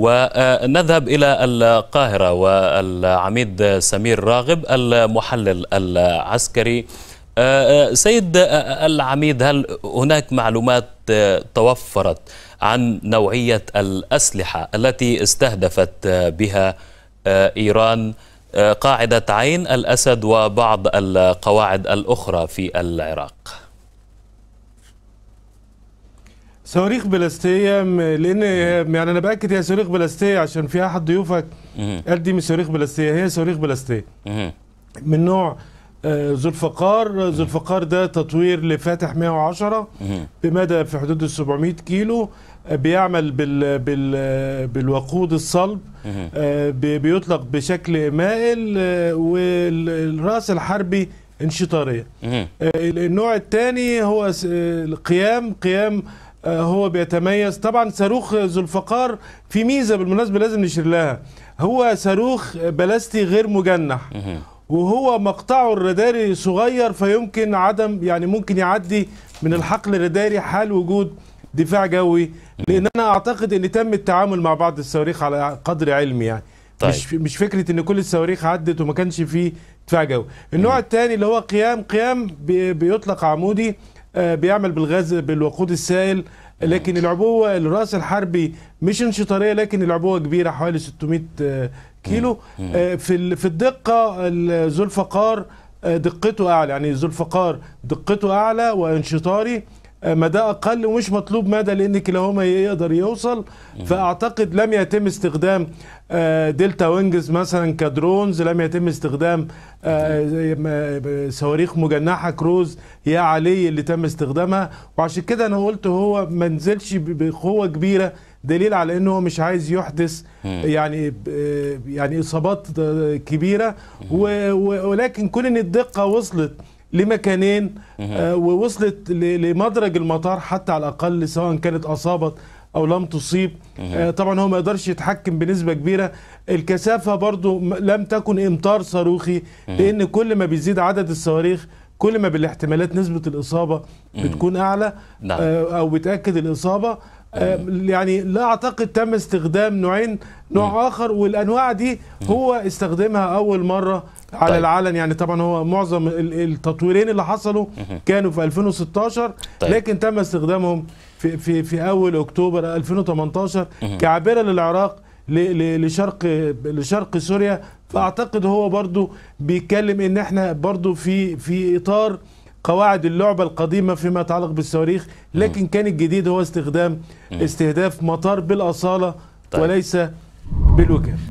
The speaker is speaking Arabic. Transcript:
ونذهب إلى القاهرة والعميد سمير راغب المحلل العسكري آه، آه، سيد آه، العميد هل هناك معلومات توفرت عن نوعية الأسلحة التي استهدفت بها إيران قاعدة عين الأسد وبعض القواعد الأخرى في العراق؟ صواريخ بلاستيه لان يعني انا باكد هي صواريخ بلاستيه عشان في احد ضيوفك قال دي مش صواريخ بلاستيه هي صواريخ بلاستيه من نوع آه، ذو الفقار ذو الفقار ده تطوير لفاتح 110 بمدى في حدود ال 700 كيلو آه، بيعمل بال بال آه، بالوقود الصلب بيطلق بشكل مائل والراس الحربي انشطاريه النوع الثاني هو قيام قيام آه، هو بيتميز طبعا صاروخ ذو الفقار في ميزه بالمناسبه لازم نشير لها هو صاروخ بلاستي غير مجنح وهو مقطعه الراداري صغير فيمكن عدم يعني ممكن يعدي من الحقل الراداري حال وجود دفاع جوي لان انا اعتقد ان تم التعامل مع بعض الصواريخ على قدر علمي يعني طيب. مش مش فكره ان كل الصواريخ عدت وما كانش فيه دفاع جوي النوع الثاني اللي هو قيام قيام بيطلق عمودي آه، بيعمل بالغاز بالوقود السائل لكن العبوه الراس الحربي مش انشطاريه لكن العبوه كبيره حوالي 600 آه، كيلو آه، في في الدقه ذو الفقار دقته اعلى يعني ذو الفقار دقته اعلى وانشطاري آه، مدى اقل ومش مطلوب مدى لان كلاهما يقدر يوصل فاعتقد لم يتم استخدام آه، دلتا وينجز مثلا كدرونز لم يتم استخدام آه، صواريخ مجنحه كروز يا علي اللي تم استخدامها وعشان كده انا قلت هو ما نزلش بقوه كبيره دليل على انه هو مش عايز يحدث يعني يعني اصابات كبيره ولكن كون ان الدقه وصلت لمكانين آه، ووصلت لمدرج المطار حتى على الاقل سواء كانت اصابت او لم تصيب آه، طبعا هو ما يقدرش يتحكم بنسبه كبيره الكثافه برضو لم تكن امطار صاروخي لان كل ما بيزيد عدد الصواريخ كل ما بالاحتمالات نسبه الاصابه بتكون اعلى نعم. آه، او بتاكد الاصابه آه، يعني لا اعتقد تم استخدام نوعين نوع اخر والانواع دي هو استخدمها اول مره على طيب. العلن يعني طبعا هو معظم التطويرين اللي حصلوا كانوا في 2016 طيب. لكن تم استخدامهم في في في اول اكتوبر 2018 كعبره للعراق لشرق لشرق سوريا فاعتقد هو برضو بيتكلم ان احنا برضو في في اطار قواعد اللعبة القديمة فيما يتعلق بالصواريخ لكن كان الجديد هو استخدام استهداف مطار بالأصالة طيب. وليس بالوجه